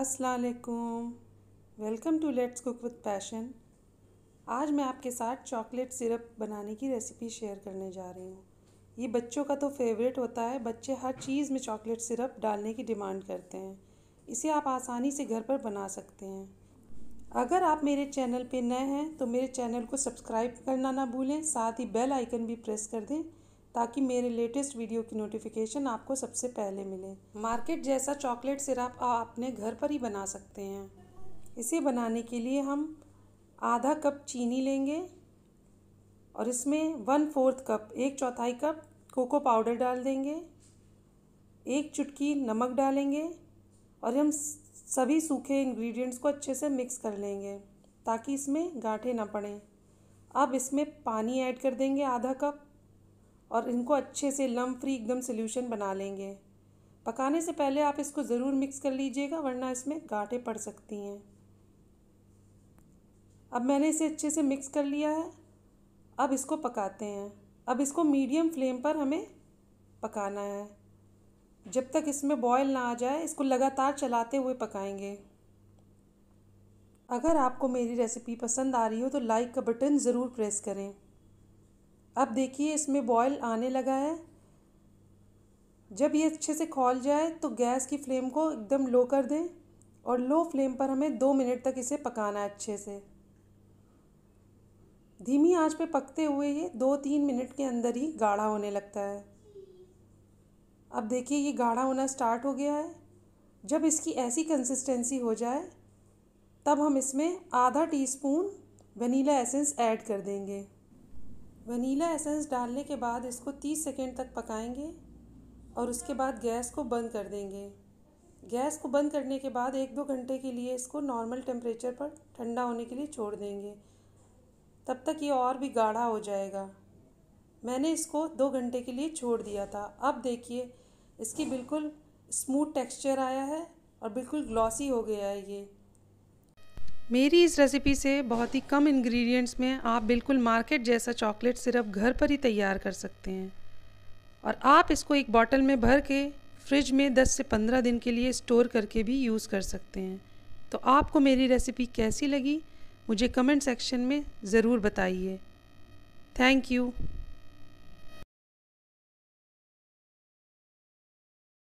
असलकुम welcome to let's cook with passion आज मैं आपके साथ चॉकलेट सिरप बनाने की रेसिपी शेयर करने जा रही हूँ ये बच्चों का तो फेवरेट होता है बच्चे हर चीज़ में चॉकलेट सिरप डालने की डिमांड करते हैं इसे आप आसानी से घर पर बना सकते हैं अगर आप मेरे चैनल पर नए हैं तो मेरे चैनल को सब्सक्राइब करना ना भूलें साथ ही बेल आइकन भी प्रेस कर दें ताकि मेरे लेटेस्ट वीडियो की नोटिफिकेशन आपको सबसे पहले मिले मार्केट जैसा चॉकलेट सिरप आप अपने घर पर ही बना सकते हैं इसे बनाने के लिए हम आधा कप चीनी लेंगे और इसमें वन फोर्थ कप एक चौथाई कप कोको पाउडर डाल देंगे एक चुटकी नमक डालेंगे और हम सभी सूखे इंग्रेडिएंट्स को अच्छे से मिक्स कर लेंगे ताकि इसमें गाँठे ना पड़ें अब इसमें पानी ऐड कर देंगे आधा कप और इनको अच्छे से लम फ्री एकदम सोल्यूशन बना लेंगे पकाने से पहले आप इसको ज़रूर मिक्स कर लीजिएगा वरना इसमें गांठें पड़ सकती हैं अब मैंने इसे अच्छे से मिक्स कर लिया है अब इसको पकाते हैं अब इसको मीडियम फ्लेम पर हमें पकाना है जब तक इसमें बॉयल ना आ जाए इसको लगातार चलाते हुए पकाएंगे अगर आपको मेरी रेसिपी पसंद आ रही हो तो लाइक का बटन ज़रूर प्रेस करें अब देखिए इसमें बॉयल आने लगा है जब ये अच्छे से खोल जाए तो गैस की फ्लेम को एकदम लो कर दें और लो फ्लेम पर हमें दो मिनट तक इसे पकाना है अच्छे से धीमी आंच पे पकते हुए ये दो तीन मिनट के अंदर ही गाढ़ा होने लगता है अब देखिए ये गाढ़ा होना स्टार्ट हो गया है जब इसकी ऐसी कंसिस्टेंसी हो जाए तब हम इसमें आधा टीस्पून वनीला एसेंस ऐड कर देंगे वनीला एसेंस डालने के बाद इसको 30 सेकेंड तक पकाएंगे और उसके बाद गैस को बंद कर देंगे गैस को बंद करने के बाद एक दो घंटे के लिए इसको नॉर्मल टेम्परेचर पर ठंडा होने के लिए छोड़ देंगे तब तक ये और भी गाढ़ा हो जाएगा मैंने इसको दो घंटे के लिए छोड़ दिया था अब देखिए इसकी बिल्कुल स्मूथ टेक्सचर आया है और बिल्कुल ग्लॉसी हो गया है ये मेरी इस रेसिपी से बहुत ही कम इंग्रेडिएंट्स में आप बिल्कुल मार्केट जैसा चॉकलेट सिरप घर पर ही तैयार कर सकते हैं और आप इसको एक बॉटल में भर के फ्रिज में 10 से 15 दिन के लिए स्टोर करके भी यूज़ कर सकते हैं तो आपको मेरी रेसिपी कैसी लगी मुझे कमेंट सेक्शन में ज़रूर बताइए थैंक यू